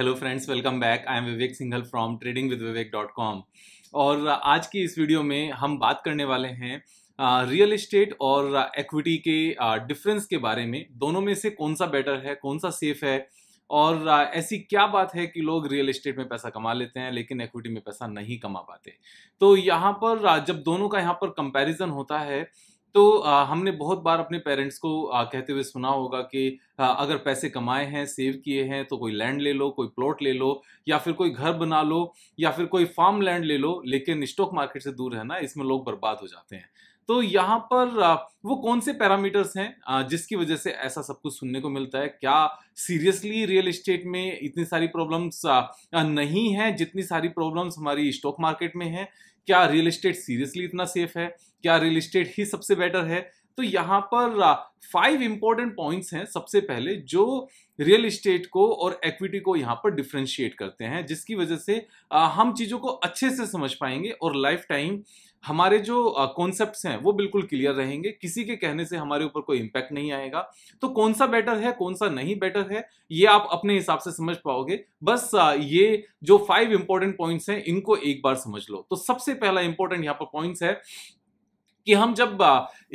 hello friends welcome back I am Vivek Singhal from trading with Vivek dot com और आज की इस वीडियो में हम बात करने वाले हैं रियल इस्टेट और एक्विटी के डिफरेंस के बारे में दोनों में से कौन सा बेटर है कौन सा सेफ है और ऐसी क्या बात है कि लोग रियल इस्टेट में पैसा कमा लेते हैं लेकिन इक्विटी में पैसा नहीं कमा पाते तो यहाँ पर जब दोनों का यहाँ पर कंपैरिजन होता है तो आ, हमने बहुत बार अपने पेरेंट्स को आ, कहते हुए सुना होगा कि आ, अगर पैसे कमाए हैं सेव किए हैं तो कोई लैंड ले लो कोई प्लॉट ले लो या फिर कोई घर बना लो या फिर कोई फार्म लैंड ले लो लेकिन स्टॉक मार्केट से दूर रहना इसमें लोग बर्बाद हो जाते हैं तो यहाँ पर वो कौन से पैरामीटर्स हैं जिसकी वजह से ऐसा सब कुछ सुनने को मिलता है क्या सीरियसली रियल इस्टेट में इतनी सारी प्रॉब्लम्स नहीं हैं जितनी सारी प्रॉब्लम्स हमारी स्टॉक मार्केट में हैं क्या रियल इस्टेट सीरियसली इतना सेफ है क्या रियल इस्टेट ही सबसे बेटर है तो यहाँ पर फाइव इंपॉर्टेंट पॉइंट्स हैं सबसे पहले जो रियल इस्टेट को और एक्विटी को यहाँ पर डिफ्रेंशिएट करते हैं जिसकी वजह से हम चीज़ों को अच्छे से समझ पाएंगे और लाइफ टाइम हमारे जो कॉन्सेप्ट हैं वो बिल्कुल क्लियर रहेंगे किसी के कहने से हमारे ऊपर कोई इम्पैक्ट नहीं आएगा तो कौन सा बेटर है कौन सा नहीं बेटर है ये आप अपने हिसाब से समझ पाओगे बस ये जो फाइव इंपॉर्टेंट पॉइंट्स हैं इनको एक बार समझ लो तो सबसे पहला इंपॉर्टेंट यहाँ पर पॉइंट्स है कि हम जब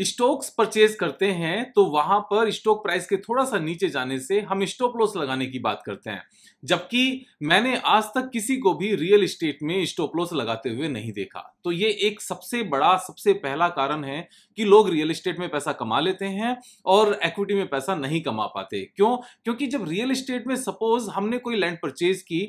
स्टॉक्स परचेज करते हैं तो वहां पर स्टॉक प्राइस के थोड़ा सा नीचे जाने से हम स्टॉप लॉस लगाने की बात करते हैं जबकि मैंने आज तक किसी को भी रियल इस्टेट में स्टॉप लॉस लगाते हुए नहीं देखा तो ये एक सबसे बड़ा सबसे पहला कारण है कि लोग रियल इस्टेट में पैसा कमा लेते हैं और एक्विटी में पैसा नहीं कमा पाते क्यों क्योंकि जब रियल इस्टेट में सपोज हमने कोई लैंड परचेज की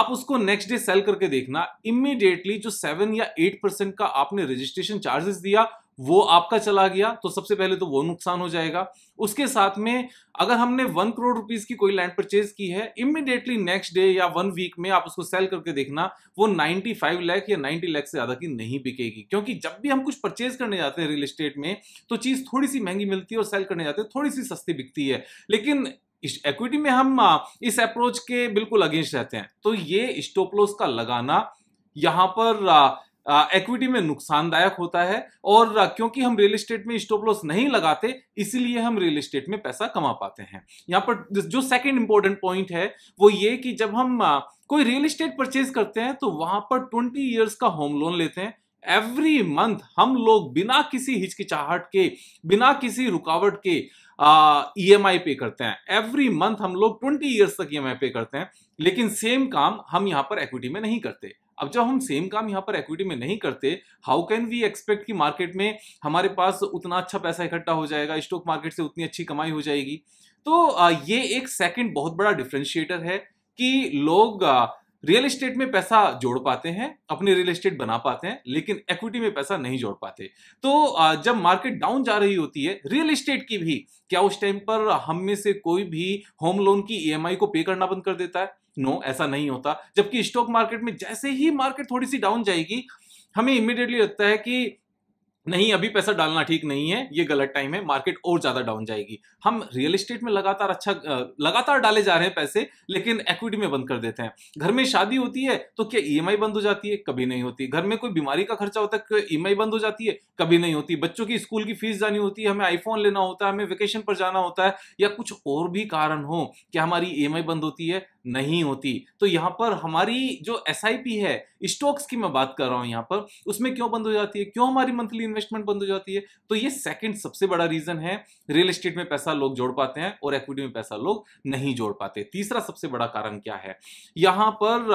आप उसको नेक्स्ट डे सेल करके देखना इमीडिएटली जो सेवन या एट परसेंट का आपने रजिस्ट्रेशन चार्जेस दिया वो आपका चला गया तो सबसे पहले तो वो नुकसान हो जाएगा उसके साथ में अगर हमने वन करोड़ रुपीस की कोई लैंड परचेज की है इमिडिएटली नेक्स्ट डे या वन वीक में आप उसको सेल करके देखना वो फाइव लैख या नाइन्टी लैख से ज्यादा की नहीं बिकेगी क्योंकि जब भी हम कुछ परचेज करने जाते हैं रियल इस्टेट में तो चीज थोड़ी सी महंगी मिलती है और सेल करने जाते हैं थोड़ी सी सस्ती बिकती है लेकिन इस एक्विटी में हम इस अप्रोच के बिल्कुल अगेंस्ट रहते हैं तो ये स्टोपलोस का लगाना यहां पर एक्विटी में नुकसानदायक होता है और क्योंकि हम रियल इस्टेट में स्टॉप लॉस नहीं लगाते इसीलिए हम रियल इस्टेट में पैसा कमा पाते हैं यहाँ पर जो सेकंड इंपॉर्टेंट पॉइंट है वो ये कि जब हम कोई रियल इस्टेट परचेज करते हैं तो वहां पर ट्वेंटी ईयर्स का होम लोन लेते हैं एवरी मंथ हम लोग बिना किसी हिचकिचाहट के बिना किसी रुकावट के ई एम आई पे करते हैं एवरी मंथ हम लोग ट्वेंटी ईयर्स तक ई एम आई पे करते हैं लेकिन सेम काम हम यहाँ पर एक्विटी में नहीं करते अब जब हम सेम काम यहाँ पर इक्विटी में नहीं करते हाउ कैन वी एक्सपेक्ट कि मार्केट में हमारे पास उतना अच्छा पैसा इकट्ठा हो जाएगा स्टॉक मार्केट से उतनी अच्छी कमाई हो जाएगी तो ये एक सेकंड बहुत बड़ा डिफ्रेंशिएटर है कि लोग रियल इस्टेट में पैसा जोड़ पाते हैं अपने रियल इस्टेट बना पाते हैं लेकिन इक्विटी में पैसा नहीं जोड़ पाते तो जब मार्केट डाउन जा रही होती है रियल इस्टेट की भी क्या उस टाइम पर हम में से कोई भी होम लोन की ईएमआई e को पे करना बंद कर देता है नो no, ऐसा नहीं होता जबकि स्टॉक मार्केट में जैसे ही मार्केट थोड़ी सी डाउन जाएगी हमें इमिडिएटली लगता है कि नहीं अभी पैसा डालना ठीक नहीं है ये गलत टाइम है मार्केट और ज्यादा डाउन जाएगी हम रियल एस्टेट में लगातार अच्छा लगातार डाले जा रहे हैं पैसे लेकिन इक्विटी में बंद कर देते हैं घर में शादी होती है तो क्या ईएमआई e बंद हो जाती है कभी नहीं होती घर में कोई बीमारी का खर्चा होता है ई e बंद हो जाती है कभी नहीं होती बच्चों की स्कूल की फीस जानी होती है हमें आईफोन लेना होता है हमें वेकेशन पर जाना होता है या कुछ और भी कारण हो क्या हमारी ई e बंद होती है नहीं होती तो यहाँ पर हमारी जो एस है स्टॉक्स की मैं बात कर रहा हूँ यहाँ पर उसमें क्यों बंद हो जाती है क्यों हमारी मंथली इन्वेस्टमेंट बंद हो जाती है तो ये सेकंड सबसे बड़ा रीजन है रियल एस्टेट में पैसा लोग जोड़ पाते हैं और इक्विटी में पैसा लोग नहीं जोड़ पाते तीसरा सबसे बड़ा कारण क्या है यहां पर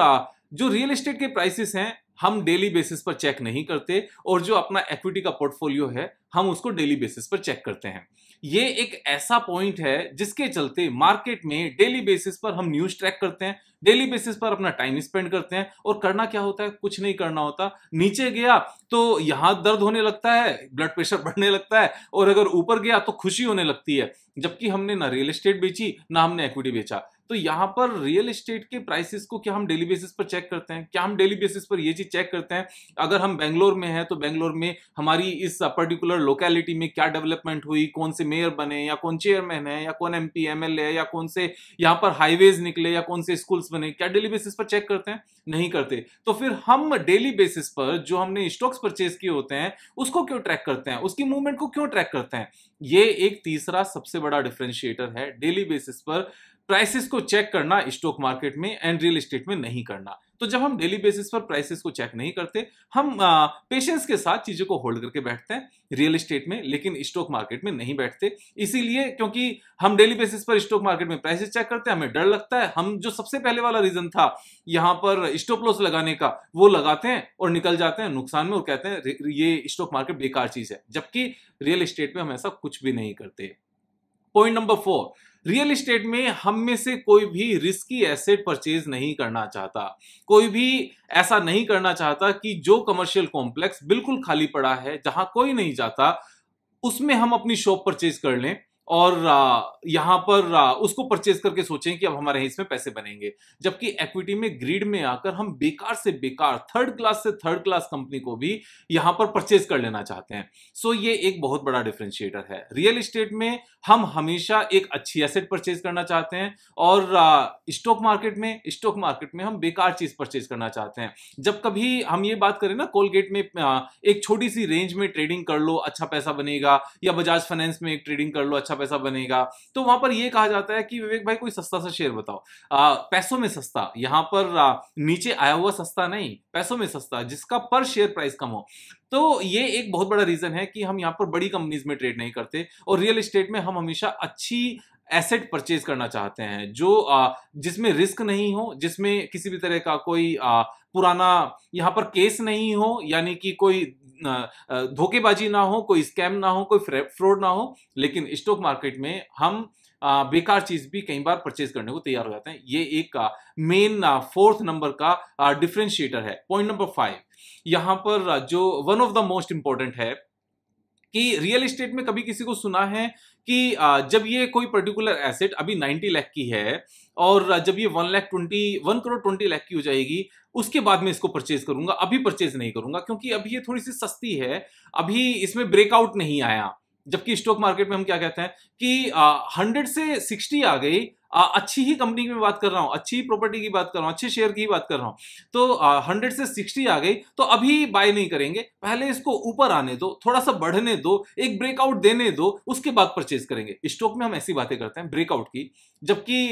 जो रियल एस्टेट के प्राइसेस हैं हम डेली बेसिस पर चेक नहीं करते और जो अपना एक्विटी का पोर्टफोलियो है हम उसको डेली बेसिस पर चेक करते हैं ये एक ऐसा पॉइंट है जिसके चलते मार्केट में डेली बेसिस पर हम न्यूज ट्रैक करते हैं डेली बेसिस पर अपना टाइम स्पेंड करते हैं और करना क्या होता है कुछ नहीं करना होता नीचे गया तो यहाँ दर्द होने लगता है ब्लड प्रेशर बढ़ने लगता है और अगर ऊपर गया तो खुशी होने लगती है जबकि हमने ना रियल एस्टेट बेची ना हमने एक्विटी बेचा तो यहाँ पर रियल इस्टेट के प्राइसेस को क्या हम डेली बेसिस पर चेक करते हैं क्या हम डेली बेसिस पर ये चीज़ चेक करते हैं अगर हम बेंगलोर में हैं तो बेंगलोर में हमारी इस पर्टिकुलर लोकेलिटी में क्या डेवलपमेंट हुई कौन से मेयर बने या कौन चेयरमैन है या कौन एम पी है या कौन से यहाँ पर हाईवेज निकले या कौन से स्कूल्स बने क्या डेली बेसिस पर चेक करते हैं नहीं करते तो फिर हम डेली बेसिस पर जो हमने स्टॉक्स परचेज किए होते हैं उसको क्यों ट्रैक करते हैं उसकी मूवमेंट को क्यों ट्रैक करते हैं ये एक तीसरा सबसे बड़ा डिफ्रेंशिएटर है डेली बेसिस पर प्राइसेस को चेक करना स्टॉक मार्केट में एंड रियल एस्टेट में नहीं करना तो जब हम डेली बेसिस पर प्राइसेस को चेक नहीं करते हम पेशेंस के साथ चीज़ों को होल्ड करके बैठते हैं रियल एस्टेट में लेकिन स्टॉक मार्केट में नहीं बैठते इसीलिए क्योंकि हम डेली बेसिस पर स्टॉक मार्केट में प्राइसेस चेक करते हैं हमें डर लगता है हम जो सबसे पहले वाला रीज़न था यहां पर स्टॉप लॉस लगाने का वो लगाते हैं और निकल जाते हैं नुकसान में और कहते हैं ये स्टॉक मार्केट बेकार चीज़ है जबकि रियल इस्टेट में हम ऐसा कुछ भी नहीं करते point number four real estate में हम में से कोई भी रिस्की एसेट परचेज नहीं करना चाहता कोई भी ऐसा नहीं करना चाहता कि जो कमर्शियल कॉम्प्लेक्स बिल्कुल खाली पड़ा है जहां कोई नहीं जाता उसमें हम अपनी शॉप परचेज कर लें और यहाँ पर उसको परचेज करके सोचें कि अब हमारे इसमें पैसे बनेंगे जबकि एक्विटी में ग्रीड में आकर हम बेकार से बेकार थर्ड क्लास से थर्ड क्लास कंपनी को भी यहाँ पर परचेज कर लेना चाहते हैं सो ये एक बहुत बड़ा डिफ्रेंशिएटर है रियल इस्टेट में हम हमेशा एक अच्छी एसेट परचेज करना चाहते हैं और स्टॉक मार्केट में स्टॉक मार्केट में हम बेकार चीज परचेज करना चाहते हैं जब कभी हम ये बात करें ना कोलगेट में एक छोटी सी रेंज में ट्रेडिंग कर लो अच्छा पैसा बनेगा या बजाज फाइनेंस में एक ट्रेडिंग कर लो अच्छा अच्छा पैसा बनेगा तो वहां पर यह कहा जाता है कि विवेक भाई कोई सस्ता सा शेयर बताओ आ, पैसों में सस्ता यहां पर आ, नीचे आया हुआ सस्ता नहीं पैसों में सस्ता जिसका पर शेयर प्राइस कम हो तो ये एक बहुत बड़ा रीजन है कि हम यहाँ पर बड़ी कंपनीज में ट्रेड नहीं करते और रियल इस्टेट में हम हमेशा अच्छी एसेट परचेज करना चाहते हैं जो जिसमें रिस्क नहीं हो जिसमें किसी भी तरह का कोई पुराना यहाँ पर केस नहीं हो यानी कि कोई धोखेबाजी ना हो कोई स्कैम ना हो कोई फ्रॉड ना हो लेकिन स्टॉक मार्केट में हम बेकार चीज भी कई बार परचेज करने को तैयार हो जाते हैं ये एक मेन फोर्थ नंबर का डिफ्रेंशिएटर है पॉइंट नंबर फाइव यहाँ पर जो one of the most important है कि रियल इस्टेट में कभी किसी को सुना है कि जब ये कोई पर्टिकुलर एसेट अभी 90 लाख की है और जब ये one lakh twenty one crore twenty lakh की हो जाएगी उसके बाद में इसको परचेज करूंगा अभी परचेज नहीं करूंगा क्योंकि अभी ये थोड़ी सी सस्ती है अभी इसमें ब्रेकआउट नहीं आया जबकि स्टॉक मार्केट में हम क्या कहते हैं कि हंड्रेड से सिक्सटी आ गई अच्छी ही कंपनी की बात कर रहा हूँ अच्छी प्रॉपर्टी की बात कर रहा हूँ अच्छे शेयर की बात कर रहा हूं तो हंड्रेड से सिक्सटी आ गई तो अभी बाय नहीं करेंगे पहले इसको ऊपर आने दो थोड़ा सा बढ़ने दो एक ब्रेकआउट देने दो उसके बाद परचेज करेंगे स्टॉक में हम ऐसी बातें करते हैं ब्रेकआउट की जबकि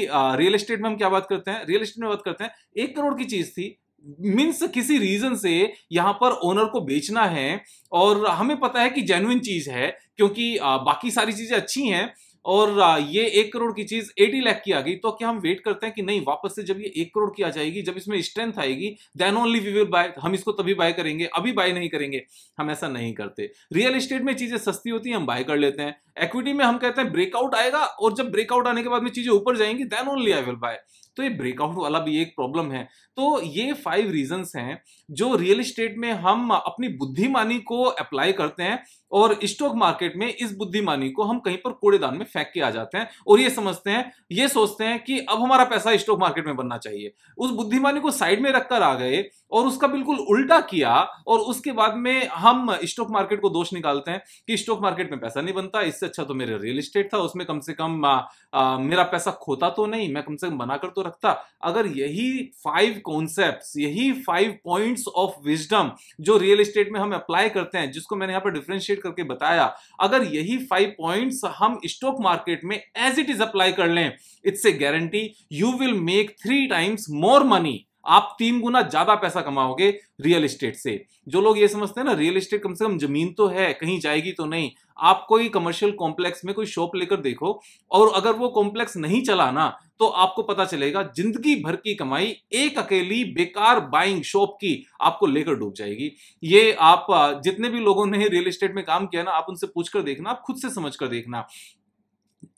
रियल एस्टेट में हम क्या बात करते हैं रियल एस्टेट में बात करते हैं एक करोड़ की चीज थी मीन्स किसी रीजन से यहां पर ओनर को बेचना है और हमें पता है कि जेन्युन चीज है क्योंकि बाकी सारी चीजें अच्छी हैं और ये एक करोड़ की चीज 80 लाख की आ गई तो क्या हम वेट करते हैं कि नहीं वापस से जब ये एक करोड़ की आ जाएगी जब इसमें स्ट्रेंथ आएगी then only we will buy हम इसको तभी बाय करेंगे अभी बाय नहीं करेंगे हम ऐसा नहीं करते रियल इस्टेट में चीजें सस्ती होती है हम बाय कर लेते हैं इक्विटी में हम कहते हैं ब्रेकआउट आएगा और जब ब्रेकआउट आने के बाद में चीजें ऊपर जाएंगी then only I will buy तो ये ब्रेकआउट वाला भी एक प्रॉब्लम है तो ये फाइव रीजंस हैं जो रियल इस्टेट में हम अपनी बुद्धिमानी को अप्लाई करते हैं और स्टॉक मार्केट में इस बुद्धिमानी को हम कहीं पर कूड़ेदान में फेंक के आ जाते हैं और ये समझते हैं ये सोचते हैं कि अब हमारा पैसा स्टॉक मार्केट में बनना चाहिए उस बुद्धिमानी को साइड में रखकर आ गए और उसका बिल्कुल उल्टा किया और उसके बाद में हम स्टॉक मार्केट को दोष निकालते हैं कि स्टॉक मार्केट में पैसा नहीं बनता इससे अच्छा तो मेरा रियल इस्टेट था उसमें कम से कम आ, आ, मेरा पैसा खोता तो नहीं मैं कम से कम बनाकर तो रखता अगर यही फाइव कॉन्सेप्ट यही फाइव पॉइंट्स ऑफ विजडम जो रियल इस्टेट में हम अप्लाई करते हैं जिसको मैंने यहाँ पर डिफ्रेंशिएट करके बताया अगर यही फाइव पॉइंट्स हम स्टॉक मार्केट में एज इट इज अप्लाई कर लें it's a guarantee you will make three times more money आप तीन गुना ज्यादा पैसा कमाओगे रियल इस्टेट से जो लोग ये समझते हैं ना रियल इस्टेट कम से कम जमीन तो है कहीं जाएगी तो नहीं आप कोई कमर्शियल कॉम्प्लेक्स में कोई शॉप लेकर देखो और अगर वो कॉम्प्लेक्स नहीं चला ना तो आपको पता चलेगा जिंदगी भर की कमाई एक अकेली बेकार बाइंग शॉप की आपको लेकर डूब जाएगी ये आप जितने भी लोगों ने रियल इस्टेट में काम किया ना आप उनसे पूछकर देखना आप खुद से समझ कर देखना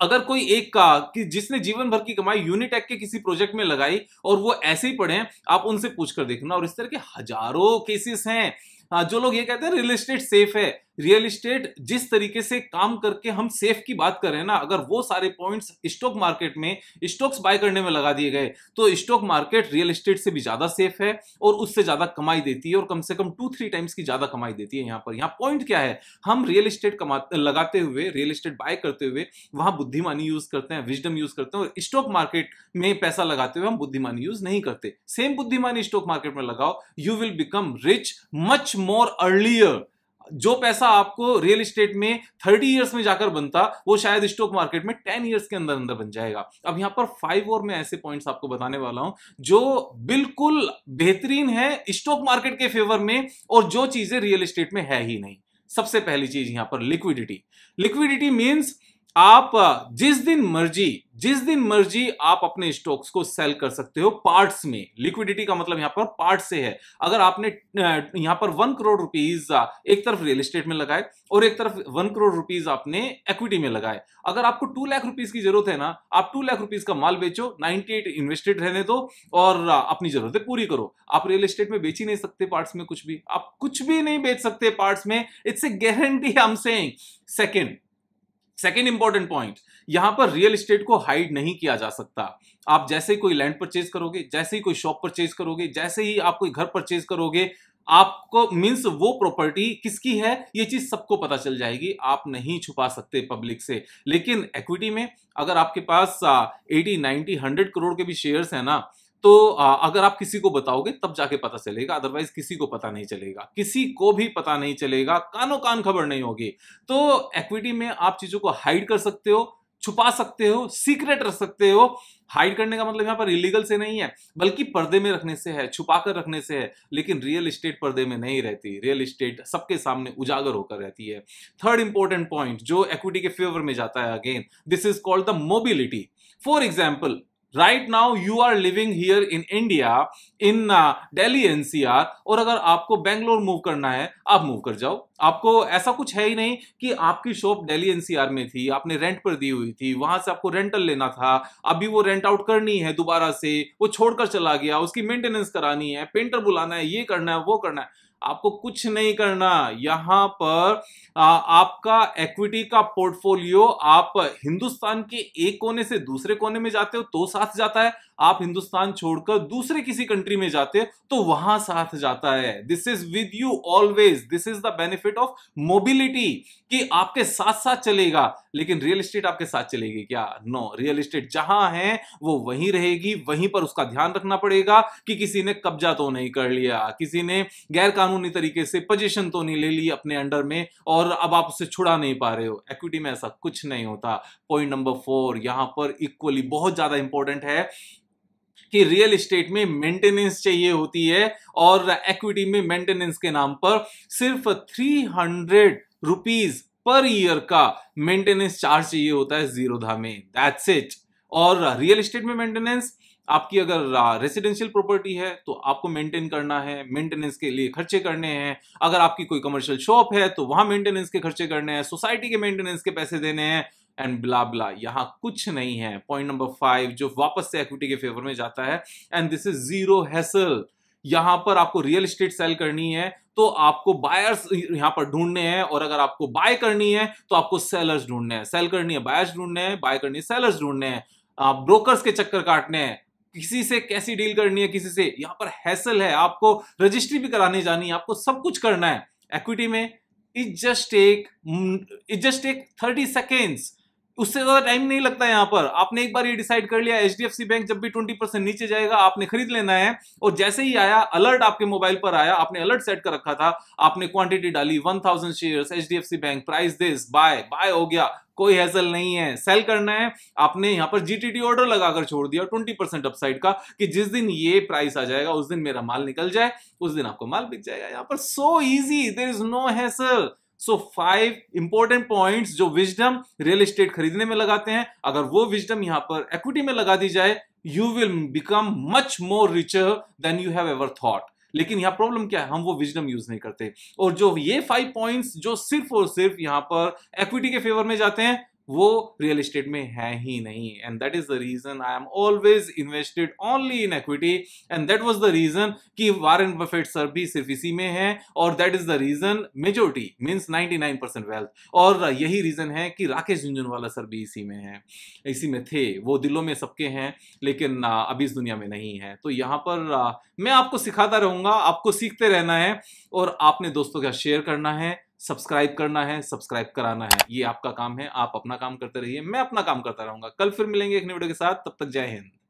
अगर कोई एक का कि जिसने जीवन भर की कमाई यूनिटेक के किसी प्रोजेक्ट में लगाई और वो ऐसे ही पढ़े आप उनसे पूछ कर देखना और इस तरह के हजारों केसेस हैं हाँ, जो लोग ये कहते हैं रियल एस्टेट सेफ है रियल इस्टेट जिस तरीके से काम करके हम सेफ की बात करें ना अगर वो सारे पॉइंट्स स्टॉक मार्केट में स्टॉक्स बाय करने में लगा दिए गए तो स्टॉक मार्केट रियल इस्टेट से भी ज्यादा सेफ है और उससे ज्यादा कमाई देती है और कम से कम टू थ्री टाइम्स की ज्यादा कमाई देती है यहाँ पर यहाँ पॉइंट क्या है हम रियल इस्टेट लगाते हुए रियल इस्टेट बाय करते हुए वहां बुद्धिमानी यूज करते हैं विजडम यूज करते हैं और स्टॉक मार्केट में पैसा लगाते हुए हम बुद्धिमानी यूज नहीं करते सेम बुद्धिमानी स्टॉक मार्केट में लगाओ you will become rich much more earlier जो पैसा आपको रियल एस्टेट में थर्टी ईयर्स में जाकर बनता वो शायद स्टॉक मार्केट में टेन ईयर्स के अंदर अंदर बन जाएगा अब यहां पर फाइव और मैं ऐसे पॉइंट्स आपको बताने वाला हूं जो बिल्कुल बेहतरीन है स्टॉक मार्केट के फेवर में और जो चीजें रियल एस्टेट में है ही नहीं सबसे पहली चीज यहां पर लिक्विडिटी लिक्विडिटी मीन्स आप जिस दिन मर्जी जिस दिन मर्जी आप अपने स्टॉक्स को सेल कर सकते हो पार्ट्स में लिक्विडिटी का मतलब यहां पर पार्ट से है अगर आपने यहां पर वन करोड़ रुपीज एक तरफ रियल एस्टेट में लगाए और एक तरफ वन करोड़ रुपीज आपने एक्विटी में लगाए अगर आपको टू लाख रुपीज की जरूरत है ना आप टू लाख रुपीज का माल बेचो नाइनटी एट इन्वेस्टेड रहने दो और अपनी जरूरतें पूरी करो आप रियल एस्टेट में बेच ही नहीं सकते पार्ट्स में कुछ भी आप कुछ भी नहीं बेच सकते पार्ट्स में it's a guarantee I am second second important point यहां पर रियल एस्टेट को हाइड नहीं किया जा सकता आप जैसे ही कोई लैंड परचेज करोगे जैसे ही कोई शॉप परचेज करोगे जैसे ही आप कोई घर परचेज करोगे आपको मीन्स वो प्रॉपर्टी किसकी है ये चीज सबको पता चल जाएगी आप नहीं छुपा सकते पब्लिक से लेकिन इक्विटी में अगर आपके पास एटी नाइनटी हंड्रेड करोड़ के भी शेयर्स हैं ना तो आ, अगर आप किसी को बताओगे तब जाके पता चलेगा अदरवाइज किसी को पता नहीं चलेगा किसी को भी पता नहीं चलेगा कानो कान खबर नहीं होगी तो एक्विटी में आप चीजों को हाइड कर सकते हो छुपा सकते हो सीक्रेट रख सकते हो हाइड करने का मतलब यहाँ पर इलीगल से नहीं है बल्कि पर्दे में रखने से है छुपा कर रखने से है लेकिन रियल इस्टेट पर्दे में नहीं रहती रियल इस्टेट सबके सामने उजागर होकर रहती है थर्ड इंपॉर्टेंट पॉइंट जो एक्विटी के फेवर में जाता है again this is called the mobility for example right now you are living here in India in C NCR और अगर आपको बेंगलोर मूव करना है आप मूव कर जाओ आपको ऐसा कुछ है ही नहीं कि आपकी शॉप डेली एनसीआर में थी आपने रेंट पर दी हुई थी वहां से आपको रेंटल लेना था अभी वो रेंट आउट करनी है दोबारा से वो छोड़कर चला गया उसकी मेंटेनेंस करानी है पेंटर बुलाना है ये करना है वो करना है आपको कुछ नहीं करना यहां पर आ, आपका इक्विटी का पोर्टफोलियो आप हिंदुस्तान के एक कोने से दूसरे कोने में जाते हो तो साथ जाता है आप हिंदुस्तान छोड़कर दूसरे किसी कंट्री में जाते हो तो वहां साथ जाता है this is with you always this is the benefit of mobility कि आपके साथ साथ चलेगा लेकिन रियल स्टेट आपके साथ चलेगी क्या नो रियल स्टेट जहां है वो वहीं रहेगी वहीं पर उसका ध्यान रखना पड़ेगा कि किसी ने कब्जा तो नहीं कर लिया किसी ने गैर कानून कानूनी तरीके से पोजीशन तो नहीं ले ली अपने अंडर में और अब आप उसे छुड़ा नहीं पा रहे हो इक्विटी में ऐसा कुछ नहीं होता पॉइंट नंबर फोर यहां पर इक्वली बहुत ज्यादा इंपॉर्टेंट है कि रियल एस्टेट में मेंटेनेंस चाहिए होती है और इक्विटी में मेंटेनेंस के नाम पर सिर्फ three hundred rupees per year का मेंटेनेंस चार्ज चाहिए होता है जीरोधा में दैट्स इट और रियल एस्टेट में मेंटेनेंस आपकी अगर रेजिडेंशियल प्रॉपर्टी है तो आपको मेंटेन करना है मेंटेनेंस के लिए खर्चे करने हैं अगर आपकी कोई कमर्शियल शॉप है तो वहां मेंटेनेंस के खर्चे करने हैं सोसाइटी के मेंटेनेंस के पैसे देने हैं एंड ब्ला ब्ला यहाँ कुछ नहीं है पॉइंट नंबर फाइव जो वापस से इक्विटी के फेवर में जाता है and this is zero hassle यहां पर आपको रियल एस्टेट सेल करनी है तो आपको बायर्स यहां पर ढूंढने हैं और अगर आपको बाय करनी है तो आपको सेलर्स ढूंढने हैं सेल करनी है बायर्स ढूंढने हैं बाय करनी है सेलर्स ढूंढने हैं ब्रोकर्स के चक्कर काटने हैं किसी से कैसी डील करनी है किसी से यहां पर हैसल है आपको रजिस्ट्री भी करानी जानी है आपको सब कुछ करना है इक्विटी में it just take it just take thirty seconds उससे ज्यादा टाइम नहीं लगता है यहाँ पर आपने एक बार ये डिसाइड कर लिया एच बैंक जब भी ट्वेंटी परसेंट नीचे जाएगा आपने खरीद लेना है और जैसे ही आया अलर्ट आपके मोबाइल पर आया आपने अलर्ट सेट कर रखा था आपने क्वांटिटी डाली one thousand share H bank price this buy buy हो गया कोई हैसल नहीं है सेल करना है आपने यहां पर जीटीटी ऑर्डर लगाकर छोड़ दिया ट्वेंटी परसेंट अपसाइड का कि जिस दिन ये प्राइस आ जाएगा उस दिन मेरा माल निकल जाए उस दिन आपको माल बिक जाएगा यहां पर so easy there is no hassle so five important points जो विजडम रियल एस्टेट खरीदने में लगाते हैं अगर वो विजडम यहां पर इक्विटी में लगा दी जाए you will become much more richer than you have ever thought लेकिन यहाँ प्रॉब्लम क्या है हम वो विजडम यूज नहीं करते और जो ये फाइव पॉइंट्स जो सिर्फ और सिर्फ यहाँ पर इक्विटी के फेवर में जाते हैं वो रियल इस्टेट में है ही नहीं and that is the reason I am always invested only in equity and that was the reason कि वारेन बफेट सर भी सिर्फ इसी में है और that is the reason majority means 99 percent wealth और यही रीजन है कि राकेश झुंझुनवाला सर भी इसी में है इसी में थे वो दिलों में सबके हैं लेकिन अभी इस दुनिया में नहीं है तो यहाँ पर मैं आपको सिखाता रहूंगा आपको सीखते रहना है और आपने दोस्तों का शेयर करना है सब्सक्राइब करना है सब्सक्राइब कराना है ये आपका काम है आप अपना काम करते रहिए मैं अपना काम करता रहूंगा कल फिर मिलेंगे एक वीडियो के साथ तब तक जय हिंद